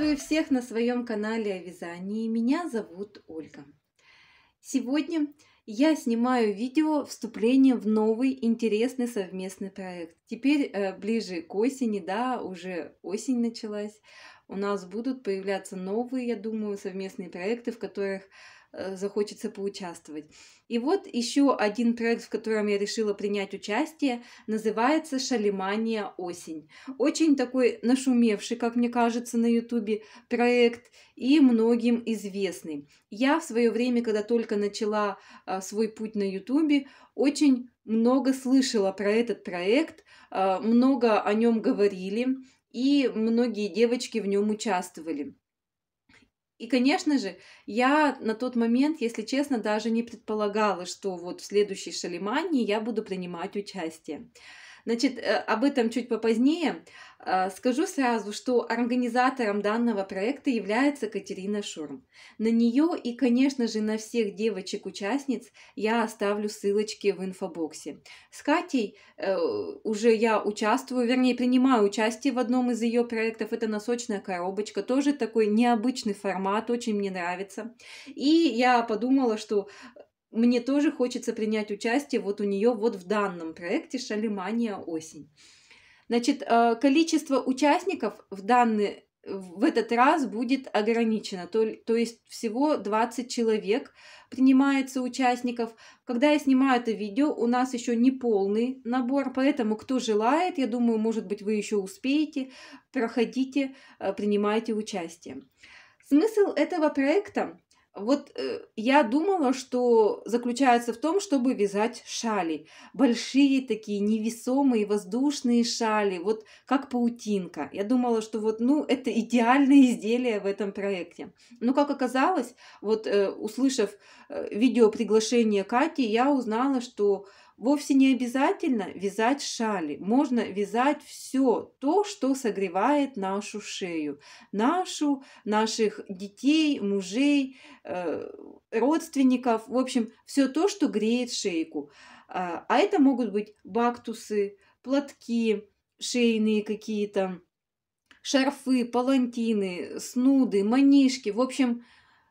Приветствую всех на своем канале о вязании. Меня зовут Ольга. Сегодня я снимаю видео вступление в новый интересный совместный проект. Теперь э, ближе к осени, да, уже осень началась. У нас будут появляться новые, я думаю, совместные проекты, в которых Э, захочется поучаствовать. И вот еще один проект, в котором я решила принять участие, называется «Шалимания осень». Очень такой нашумевший, как мне кажется, на ютубе проект и многим известный. Я в свое время, когда только начала э, свой путь на ютубе, очень много слышала про этот проект, э, много о нем говорили, и многие девочки в нем участвовали. И, конечно же, я на тот момент, если честно, даже не предполагала, что вот в следующей Шалимании я буду принимать участие. Значит, э, об этом чуть попозднее. А, скажу сразу, что организатором данного проекта является Катерина Шурм. На нее и, конечно же, на всех девочек-участниц я оставлю ссылочки в инфобоксе. С Катей э, уже я участвую, вернее, принимаю участие в одном из ее проектов. Это носочная коробочка, тоже такой необычный формат, очень мне нравится. И я подумала, что мне тоже хочется принять участие вот у нее вот в данном проекте «Шалимания осень». Значит, э, количество участников в данный в этот раз будет ограничено, то, то есть всего 20 человек принимается участников. Когда я снимаю это видео, у нас еще не полный набор, поэтому кто желает, я думаю, может быть, вы еще успеете, проходите, э, принимайте участие. Смысл этого проекта вот э, я думала, что заключается в том, чтобы вязать шали. Большие такие, невесомые, воздушные шали, вот как паутинка. Я думала, что вот, ну, это идеальное изделие в этом проекте. Но, как оказалось, вот э, услышав э, видео приглашение Кати, я узнала, что Вовсе не обязательно вязать шали, можно вязать все то, что согревает нашу шею, нашу, наших детей, мужей, э, родственников, в общем, все то, что греет шейку. А, а это могут быть бактусы, платки, шейные какие-то, шарфы, палантины, снуды, манишки, в общем,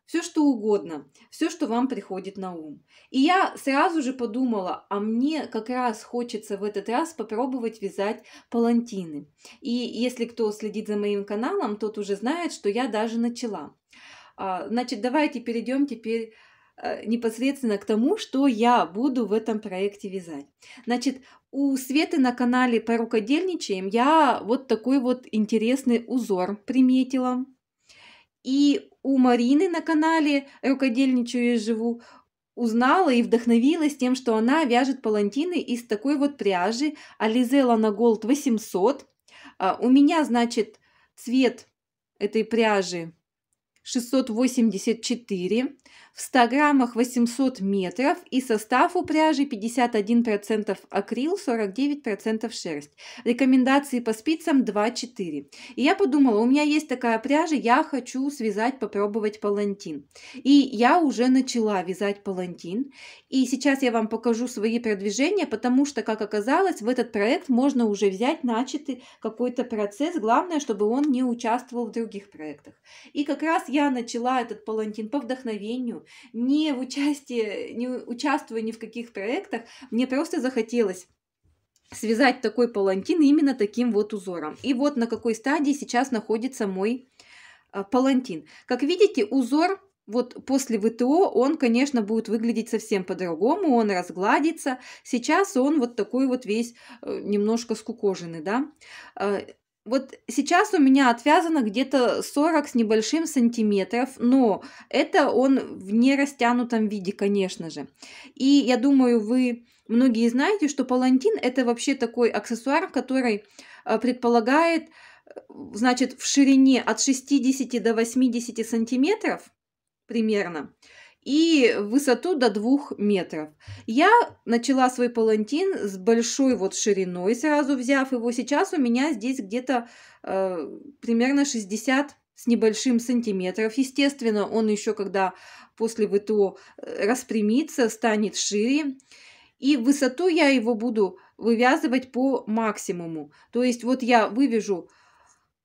все что угодно, все, что вам приходит на ум. И я сразу же подумала, а мне как раз хочется в этот раз попробовать вязать палантины. И если кто следит за моим каналом, тот уже знает, что я даже начала. А, значит, давайте перейдем теперь э, непосредственно к тому, что я буду в этом проекте вязать. Значит, у Светы на канале по рукодельничаем я вот такой вот интересный узор приметила. И у Марины на канале «Рукодельничаю я живу» узнала и вдохновилась тем, что она вяжет палантины из такой вот пряжи Alizella на Gold 800. А, у меня, значит, цвет этой пряжи 684, в 100 граммах 800 метров и состав у пряжи 51% акрил, 49% шерсть. Рекомендации по спицам 2-4. И я подумала, у меня есть такая пряжа, я хочу связать, попробовать палантин. И я уже начала вязать палантин. И сейчас я вам покажу свои продвижения, потому что, как оказалось, в этот проект можно уже взять начатый какой-то процесс. Главное, чтобы он не участвовал в других проектах. И как раз я начала этот палантин по вдохновению, не в участии, не участвуя ни в каких проектах, мне просто захотелось связать такой палантин именно таким вот узором. И вот на какой стадии сейчас находится мой а, палантин. Как видите, узор вот после ВТО он, конечно, будет выглядеть совсем по-другому, он разгладится. Сейчас он вот такой вот весь э, немножко скукоженный, да. А, вот сейчас у меня отвязано где-то 40 с небольшим сантиметров, но это он в нерастянутом виде, конечно же. И я думаю, вы многие знаете, что палантин это вообще такой аксессуар, который э, предполагает, э, значит, в ширине от 60 до 80 сантиметров примерно и высоту до 2 метров. Я начала свой палантин с большой вот шириной, сразу взяв его. Сейчас у меня здесь где-то э, примерно 60 с небольшим сантиметров. Естественно, он еще, когда после ВТО э, распрямится, станет шире. И высоту я его буду вывязывать по максимуму. То есть вот я вывяжу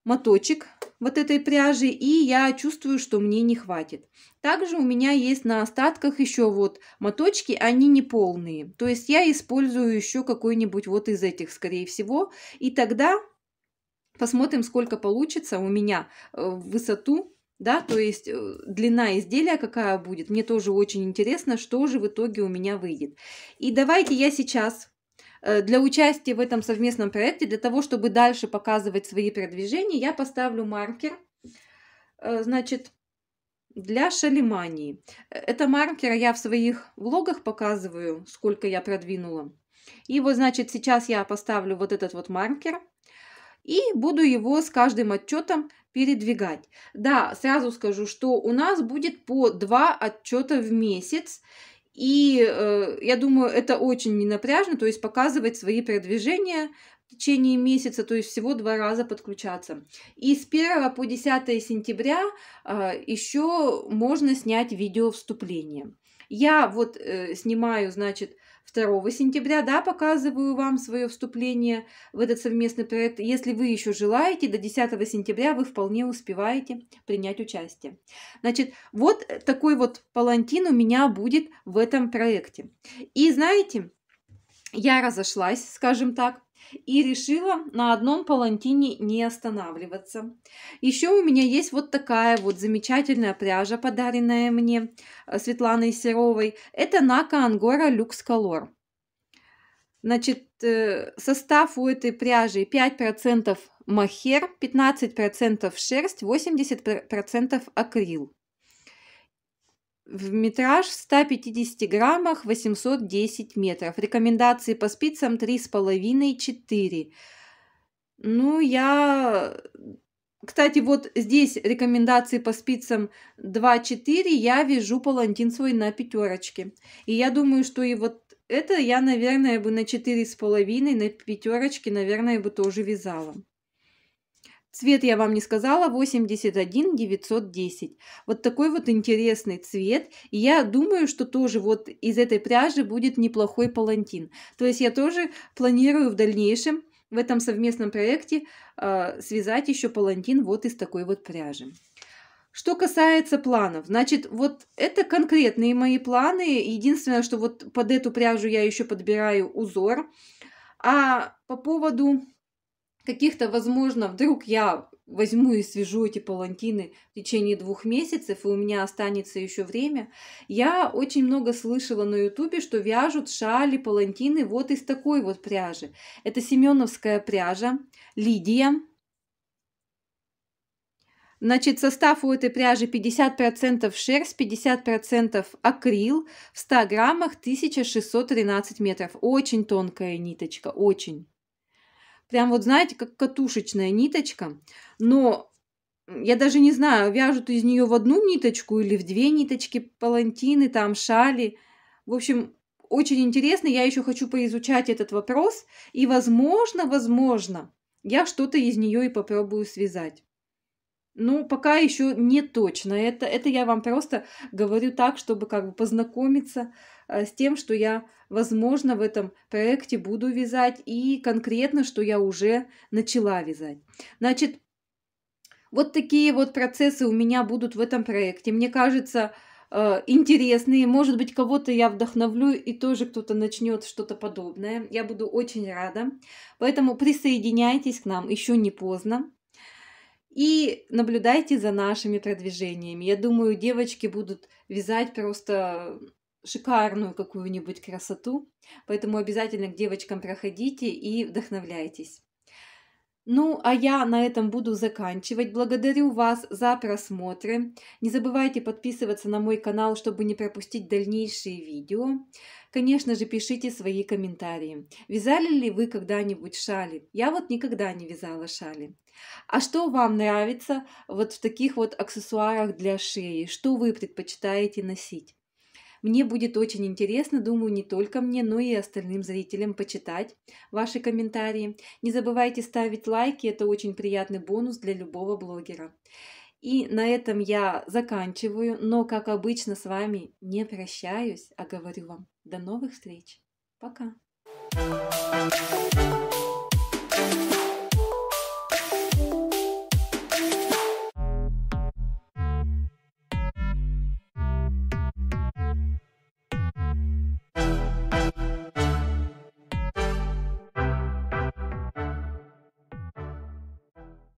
моточек вот этой пряжи, и я чувствую, что мне не хватит. Также у меня есть на остатках еще вот моточки, они не полные. То есть я использую еще какой-нибудь вот из этих, скорее всего. И тогда посмотрим, сколько получится у меня э, в высоту да, то есть э, длина изделия какая будет, мне тоже очень интересно, что же в итоге у меня выйдет. И давайте я сейчас Э, для участия в этом совместном проекте, для того, чтобы дальше показывать свои продвижения, я поставлю маркер, э, значит, для шалимании. Это маркер я в своих влогах показываю, сколько я продвинула. И вот, значит, сейчас я поставлю вот этот вот маркер и буду его с каждым отчетом передвигать. Да, сразу скажу, что у нас будет по два отчета в месяц. И э, я думаю, это очень ненапряжно, то есть показывать свои передвижения в течение месяца, то есть всего два раза подключаться. И с 1 по 10 сентября э, а, еще можно снять видео вступление. Я вот э, снимаю, значит, э, 2 сентября, да, показываю вам свое вступление в этот совместный проект. Если вы еще желаете, до 10 сентября вы вполне успеваете принять участие. Значит, вот э, такой вот палантин у меня будет в этом проекте. И знаете, я разошлась, скажем так, и решила на одном палантине не останавливаться. Еще у меня есть вот такая вот замечательная пряжа, подаренная мне э, Светланой Серовой. Это Нака Ангора Люкс Колор. Значит, э, состав у этой пряжи 5% махер, 15% шерсть, 80% акрил в метраж в 150 граммах 810 метров. Рекомендации по спицам 3,5-4. Ну, я... Кстати, вот здесь рекомендации по спицам 2-4. Я вяжу палантин свой на пятерочке. И я думаю, что и вот это я, наверное, бы на 4,5, на пятерочке, наверное, бы тоже вязала. Цвет я вам не сказала, 81 910. Вот такой вот интересный цвет. И я думаю, что тоже вот из этой пряжи будет неплохой палантин. То есть я тоже планирую в дальнейшем в этом совместном проекте э, связать еще палантин вот из такой вот пряжи. Что касается планов, значит, вот это конкретные мои планы. Единственное, что вот под эту пряжу я еще подбираю узор. А по поводу каких-то, возможно, вдруг я возьму и свяжу эти палантины в течение двух месяцев, и у меня останется еще время. Я очень много слышала на ютубе, что вяжут шали, палантины вот из такой вот пряжи. Это семеновская пряжа, Лидия. Значит, состав у этой пряжи 50% шерсть, 50% акрил, в 100 граммах 1613 метров. Очень тонкая ниточка, очень. Прям вот, знаете, как катушечная ниточка. Но я даже не знаю, вяжут из нее в одну ниточку или в две ниточки палантины, там шали. В общем, очень интересно. Я еще хочу поизучать этот вопрос. И, возможно, возможно, я что-то из нее и попробую связать. Ну, пока еще не точно. Это, это я вам просто говорю так, чтобы как бы познакомиться э, с тем, что я, возможно, в этом проекте буду вязать и конкретно, что я уже начала вязать. Значит, вот такие вот процессы у меня будут в этом проекте. Мне кажется, э, интересные. Может быть, кого-то я вдохновлю и тоже кто-то начнет что-то подобное. Я буду очень рада. Поэтому присоединяйтесь к нам, еще не поздно и наблюдайте за нашими продвижениями. Я думаю, девочки будут вязать просто шикарную какую-нибудь красоту, поэтому обязательно к девочкам проходите и вдохновляйтесь. Ну, а я на этом буду заканчивать. Благодарю вас за просмотры. Не забывайте подписываться на мой канал, чтобы не пропустить дальнейшие видео. Конечно же, пишите свои комментарии. Вязали ли вы когда-нибудь шали? Я вот никогда не вязала шали. А что вам нравится вот в таких вот аксессуарах для шеи? Что вы предпочитаете носить? Мне будет очень интересно, думаю, не только мне, но и остальным зрителям почитать ваши комментарии. Не забывайте ставить лайки, это очень приятный бонус для любого блогера. И на этом я заканчиваю, но, как обычно, с вами не прощаюсь, а говорю вам до новых встреч. Пока! Thank you.